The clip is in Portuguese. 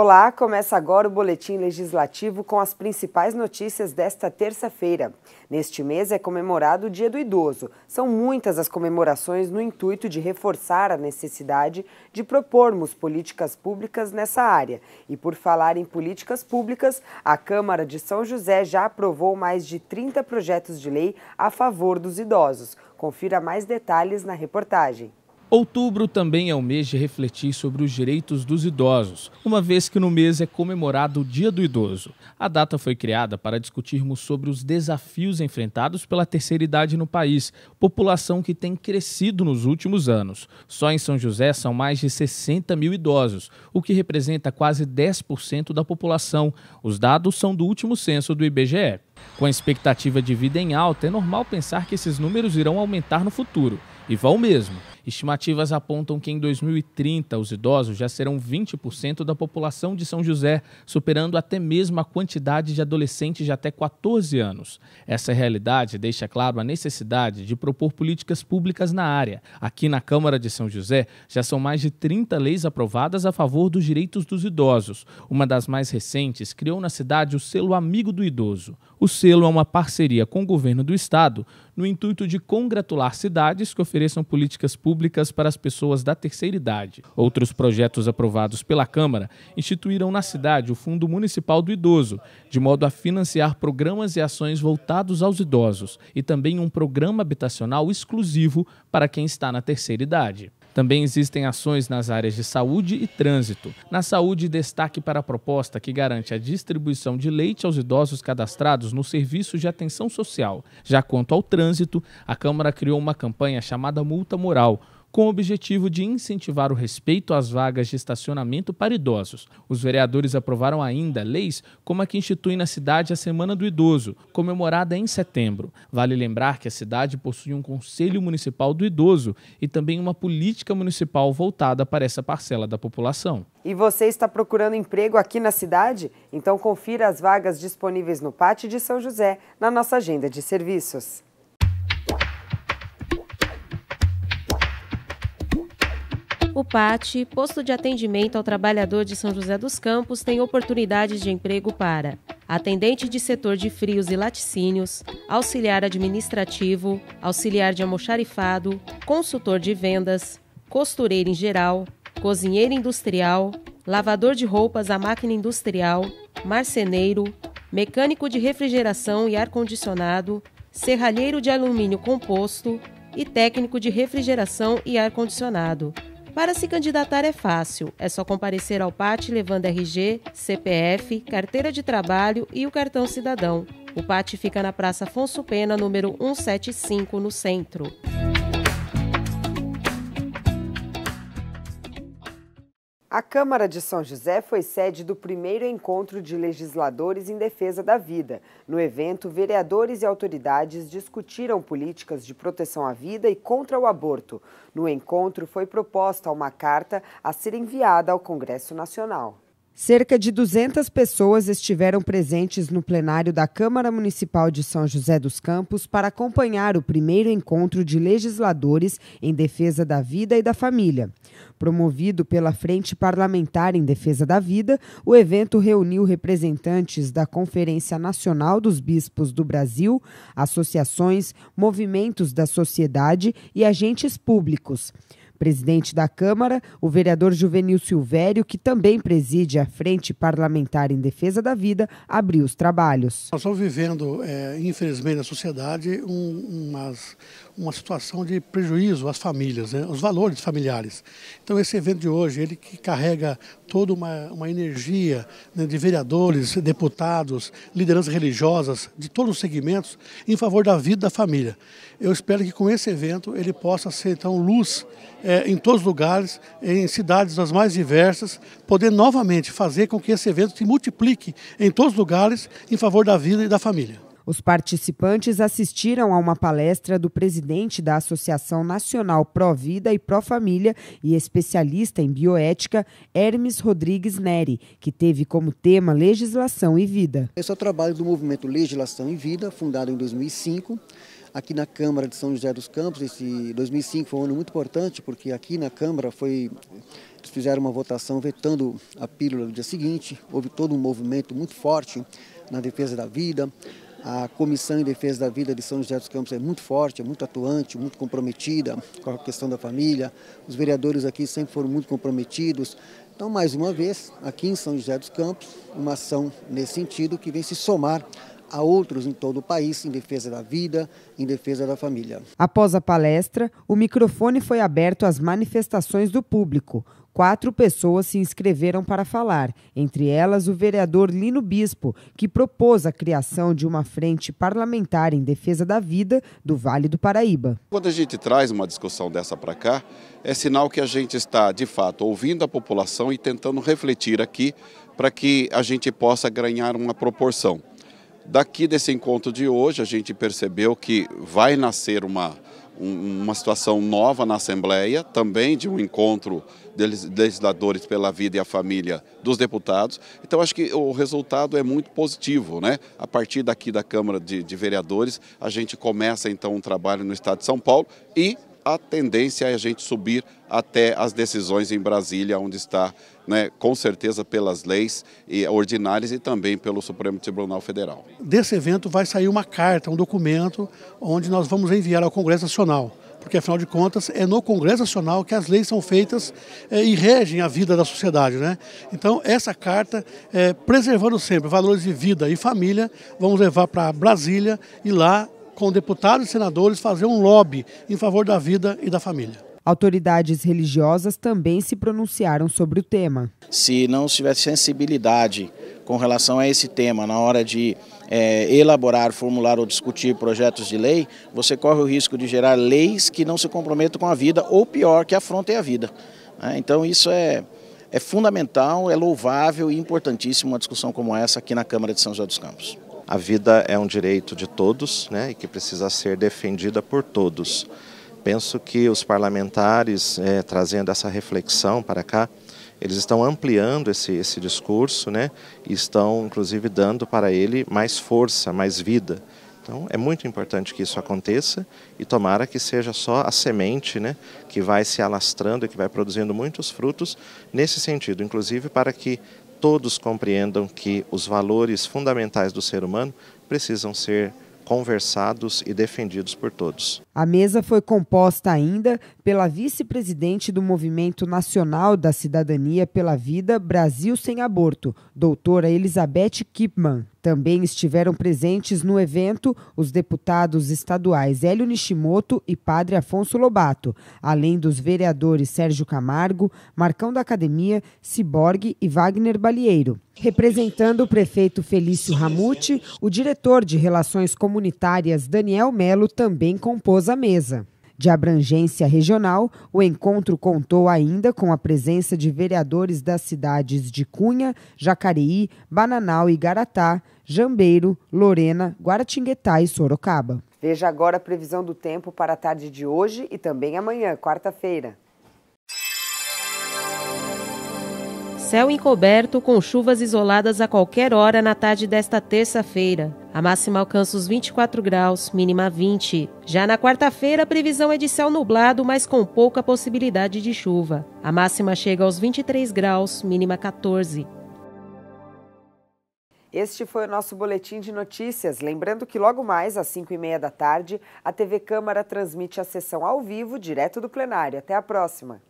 Olá, começa agora o Boletim Legislativo com as principais notícias desta terça-feira. Neste mês é comemorado o Dia do Idoso. São muitas as comemorações no intuito de reforçar a necessidade de propormos políticas públicas nessa área. E por falar em políticas públicas, a Câmara de São José já aprovou mais de 30 projetos de lei a favor dos idosos. Confira mais detalhes na reportagem. Outubro também é o mês de refletir sobre os direitos dos idosos, uma vez que no mês é comemorado o Dia do Idoso. A data foi criada para discutirmos sobre os desafios enfrentados pela terceira idade no país, população que tem crescido nos últimos anos. Só em São José são mais de 60 mil idosos, o que representa quase 10% da população. Os dados são do último censo do IBGE. Com a expectativa de vida em alta, é normal pensar que esses números irão aumentar no futuro. E vão mesmo. Estimativas apontam que em 2030 os idosos já serão 20% da população de São José, superando até mesmo a quantidade de adolescentes de até 14 anos. Essa realidade deixa claro a necessidade de propor políticas públicas na área. Aqui na Câmara de São José já são mais de 30 leis aprovadas a favor dos direitos dos idosos. Uma das mais recentes criou na cidade o selo Amigo do Idoso. O selo é uma parceria com o governo do estado no intuito de congratular cidades que ofereçam políticas públicas para as pessoas da terceira idade. Outros projetos aprovados pela Câmara instituíram na cidade o Fundo Municipal do Idoso, de modo a financiar programas e ações voltados aos idosos e também um programa habitacional exclusivo para quem está na terceira idade. Também existem ações nas áreas de saúde e trânsito. Na saúde, destaque para a proposta que garante a distribuição de leite aos idosos cadastrados no serviço de atenção social. Já quanto ao trânsito, a Câmara criou uma campanha chamada Multa Moral com o objetivo de incentivar o respeito às vagas de estacionamento para idosos. Os vereadores aprovaram ainda leis como a que institui na cidade a Semana do Idoso, comemorada em setembro. Vale lembrar que a cidade possui um Conselho Municipal do Idoso e também uma política municipal voltada para essa parcela da população. E você está procurando emprego aqui na cidade? Então confira as vagas disponíveis no Pátio de São José na nossa agenda de serviços. O PAT, Posto de Atendimento ao Trabalhador de São José dos Campos, tem oportunidades de emprego para atendente de setor de frios e laticínios, auxiliar administrativo, auxiliar de almoxarifado, consultor de vendas, costureiro em geral, cozinheiro industrial, lavador de roupas à máquina industrial, marceneiro, mecânico de refrigeração e ar-condicionado, serralheiro de alumínio composto e técnico de refrigeração e ar-condicionado. Para se candidatar é fácil, é só comparecer ao PAT levando RG, CPF, carteira de trabalho e o cartão cidadão. O PAT fica na Praça Afonso Pena, número 175, no centro. A Câmara de São José foi sede do primeiro encontro de legisladores em defesa da vida. No evento, vereadores e autoridades discutiram políticas de proteção à vida e contra o aborto. No encontro, foi proposta uma carta a ser enviada ao Congresso Nacional. Cerca de 200 pessoas estiveram presentes no plenário da Câmara Municipal de São José dos Campos para acompanhar o primeiro encontro de legisladores em defesa da vida e da família. Promovido pela Frente Parlamentar em Defesa da Vida, o evento reuniu representantes da Conferência Nacional dos Bispos do Brasil, associações, movimentos da sociedade e agentes públicos. Presidente da Câmara, o vereador Juvenil Silvério, que também preside a Frente Parlamentar em Defesa da Vida, abriu os trabalhos. Nós estamos vivendo, é, infelizmente, na sociedade um, umas, uma situação de prejuízo às famílias, né, aos valores familiares. Então, esse evento de hoje, ele que carrega toda uma, uma energia né, de vereadores, deputados, lideranças religiosas, de todos os segmentos, em favor da vida da família. Eu espero que com esse evento ele possa ser, então, luz é, é, em todos os lugares, em cidades das mais diversas, poder novamente fazer com que esse evento se multiplique em todos os lugares em favor da vida e da família. Os participantes assistiram a uma palestra do presidente da Associação Nacional Pró Vida e Pró Família e especialista em bioética, Hermes Rodrigues Neri, que teve como tema legislação e vida. Esse é o trabalho do movimento Legislação e Vida, fundado em 2005 aqui na Câmara de São José dos Campos. Esse 2005 foi um ano muito importante, porque aqui na Câmara foi, eles fizeram uma votação vetando a pílula no dia seguinte. Houve todo um movimento muito forte na defesa da vida. A Comissão em Defesa da Vida de São José dos Campos é muito forte, é muito atuante, muito comprometida com a questão da família. Os vereadores aqui sempre foram muito comprometidos. Então, mais uma vez, aqui em São José dos Campos, uma ação nesse sentido que vem se somar a outros em todo o país em defesa da vida, em defesa da família. Após a palestra, o microfone foi aberto às manifestações do público. Quatro pessoas se inscreveram para falar, entre elas o vereador Lino Bispo, que propôs a criação de uma frente parlamentar em defesa da vida do Vale do Paraíba. Quando a gente traz uma discussão dessa para cá, é sinal que a gente está, de fato, ouvindo a população e tentando refletir aqui para que a gente possa ganhar uma proporção. Daqui desse encontro de hoje, a gente percebeu que vai nascer uma, uma situação nova na Assembleia, também de um encontro de legisladores pela vida e a família dos deputados. Então, acho que o resultado é muito positivo. Né? A partir daqui da Câmara de, de Vereadores, a gente começa então um trabalho no Estado de São Paulo e a tendência é a gente subir até as decisões em Brasília, onde está, né, com certeza, pelas leis ordinárias e também pelo Supremo Tribunal Federal. Desse evento vai sair uma carta, um documento, onde nós vamos enviar ao Congresso Nacional porque afinal de contas é no Congresso Nacional que as leis são feitas é, e regem a vida da sociedade. Né? Então, essa carta, é, preservando sempre valores de vida e família, vamos levar para Brasília e lá com deputados e senadores fazer um lobby em favor da vida e da família. Autoridades religiosas também se pronunciaram sobre o tema. Se não se tiver sensibilidade com relação a esse tema na hora de é, elaborar, formular ou discutir projetos de lei, você corre o risco de gerar leis que não se comprometam com a vida ou pior, que afrontem a vida. Né? Então isso é, é fundamental, é louvável e importantíssimo uma discussão como essa aqui na Câmara de São José dos Campos a vida é um direito de todos né, e que precisa ser defendida por todos. Penso que os parlamentares, é, trazendo essa reflexão para cá, eles estão ampliando esse, esse discurso né, e estão, inclusive, dando para ele mais força, mais vida. Então, é muito importante que isso aconteça e tomara que seja só a semente né, que vai se alastrando e que vai produzindo muitos frutos nesse sentido, inclusive para que todos compreendam que os valores fundamentais do ser humano precisam ser conversados e defendidos por todos. A mesa foi composta ainda pela vice-presidente do Movimento Nacional da Cidadania pela Vida Brasil Sem Aborto, doutora Elizabeth Kipman, também estiveram presentes no evento os deputados estaduais Hélio Nishimoto e Padre Afonso Lobato, além dos vereadores Sérgio Camargo, Marcão da Academia, Ciborgue e Wagner Balieiro. Representando o prefeito Felício Ramuti, o diretor de Relações Comunitárias Daniel Melo também compôs a mesa. De abrangência regional, o encontro contou ainda com a presença de vereadores das cidades de Cunha, Jacareí, Bananal e Garatá, Jambeiro, Lorena, Guaratinguetá e Sorocaba. Veja agora a previsão do tempo para a tarde de hoje e também amanhã, quarta-feira. Céu encoberto com chuvas isoladas a qualquer hora na tarde desta terça-feira. A máxima alcança os 24 graus, mínima 20. Já na quarta-feira, a previsão é de céu nublado, mas com pouca possibilidade de chuva. A máxima chega aos 23 graus, mínima 14. Este foi o nosso boletim de notícias. Lembrando que logo mais, às 5h30 da tarde, a TV Câmara transmite a sessão ao vivo, direto do plenário. Até a próxima!